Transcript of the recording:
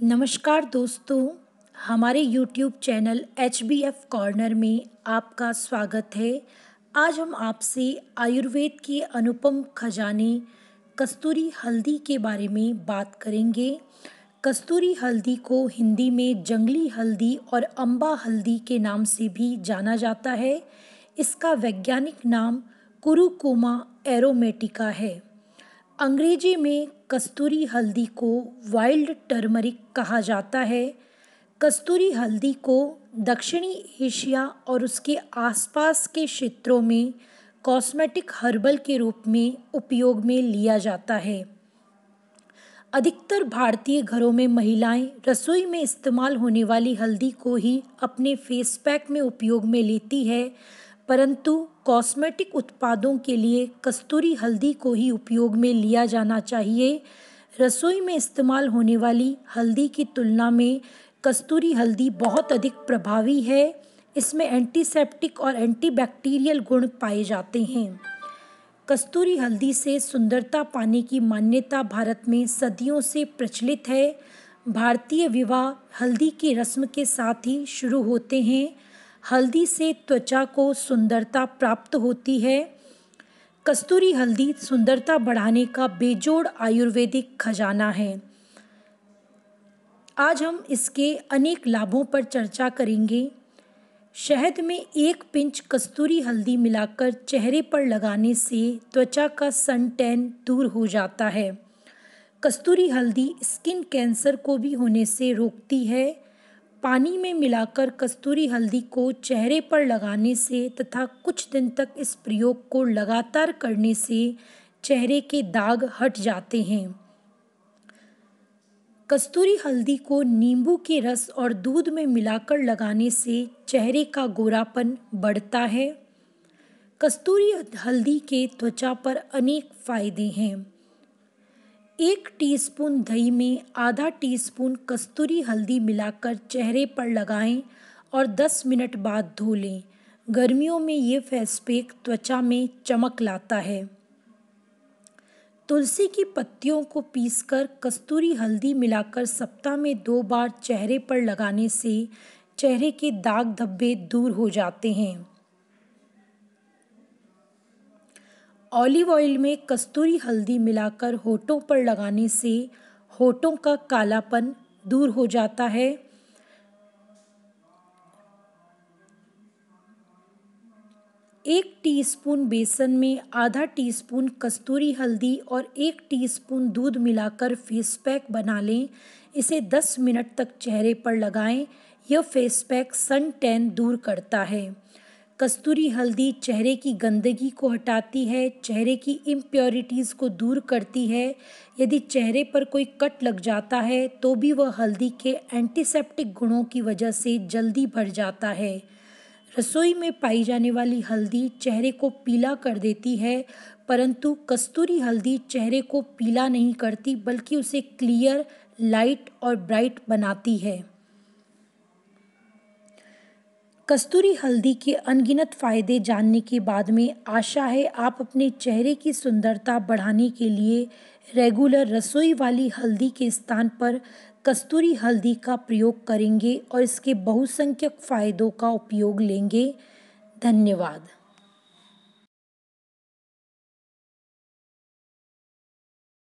नमस्कार दोस्तों हमारे YouTube channel H B F corner में आपका स्वागत है आज हम आपसे आयुर्वेद के अनुपम खजाने कस्तूरी हल्दी के बारे में बात करेंगे कस्तूरी हल्दी को हिंदी में जंगली हल्दी और अम्बा हल्दी के नाम से भी जाना जाता है इसका वैज्ञानिक नाम कुरुकुमा एरोमेटिका है अंग्रेजी में कस्तूरी हल्दी को वाइल्ड टर्मरिक कहा जाता है कस्तूरी हल्दी को दक्षिणी एशिया और उसके आसपास के क्षेत्रों में कॉस्मेटिक हर्बल के रूप में उपयोग में लिया जाता है अधिकतर भारतीय घरों में महिलाएं रसोई में इस्तेमाल होने वाली हल्दी को ही अपने फेस पैक में उपयोग में लेती है परंतु कॉस्मेटिक उत्पादों के लिए कस्तूरी हल्दी को ही उपयोग में लिया जाना चाहिए रसोई में इस्तेमाल होने वाली हल्दी की तुलना में कस्तूरी हल्दी बहुत अधिक प्रभावी है इसमें एंटीसेप्टिक और एंटीबैक्टीरियल गुण पाए जाते हैं कस्तूरी हल्दी से सुंदरता पाने की मान्यता भारत में सदियों से प्रचलित है भारतीय विवाह हल्दी की रस्म के साथ ही शुरू होते हैं हल्दी से त्वचा को सुंदरता प्राप्त होती है कस्तूरी हल्दी सुंदरता बढ़ाने का बेजोड़ आयुर्वेदिक खजाना है आज हम इसके अनेक लाभों पर चर्चा करेंगे शहद में एक पिंच कस्तूरी हल्दी मिलाकर चेहरे पर लगाने से त्वचा का सन टैन दूर हो जाता है कस्तूरी हल्दी स्किन कैंसर को भी होने से रोकती है पानी में मिलाकर कस्तूरी हल्दी को चेहरे पर लगाने से तथा कुछ दिन तक इस प्रयोग को लगातार करने से चेहरे के दाग हट जाते हैं कस्तूरी हल्दी को नींबू के रस और दूध में मिलाकर लगाने से चेहरे का गोरापन बढ़ता है कस्तूरी हल्दी के त्वचा पर अनेक फायदे हैं एक टीस्पून दही में आधा टीस्पून कस्तूरी हल्दी मिलाकर चेहरे पर लगाएं और 10 मिनट बाद धो लें गर्मियों में ये फेस त्वचा में चमक लाता है तुलसी की पत्तियों को पीसकर कस्तूरी हल्दी मिलाकर सप्ताह में दो बार चेहरे पर लगाने से चेहरे के दाग धब्बे दूर हो जाते हैं ऑलिव ऑयल में कस्तूरी हल्दी मिलाकर होठों पर लगाने से होठों का कालापन दूर हो जाता है एक टीस्पून बेसन में आधा टीस्पून कस्तूरी हल्दी और एक टीस्पून दूध मिलाकर फेस पैक बना लें इसे 10 मिनट तक चेहरे पर लगाएं यह फेस पैक सन टैन दूर करता है कस्तूरी हल्दी चेहरे की गंदगी को हटाती है चेहरे की इम्प्योरिटीज़ को दूर करती है यदि चेहरे पर कोई कट लग जाता है तो भी वह हल्दी के एंटीसेप्टिक गुणों की वजह से जल्दी भर जाता है रसोई में पाई जाने वाली हल्दी चेहरे को पीला कर देती है परंतु कस्तूरी हल्दी चेहरे को पीला नहीं करती बल्कि उसे क्लियर लाइट और ब्राइट बनाती है कस्तूरी हल्दी के अनगिनत फायदे जानने के बाद में आशा है आप अपने चेहरे की सुंदरता बढ़ाने के लिए रेगुलर रसोई वाली हल्दी के स्थान पर कस्तूरी हल्दी का प्रयोग करेंगे और इसके बहुसंख्यक फायदों का उपयोग लेंगे धन्यवाद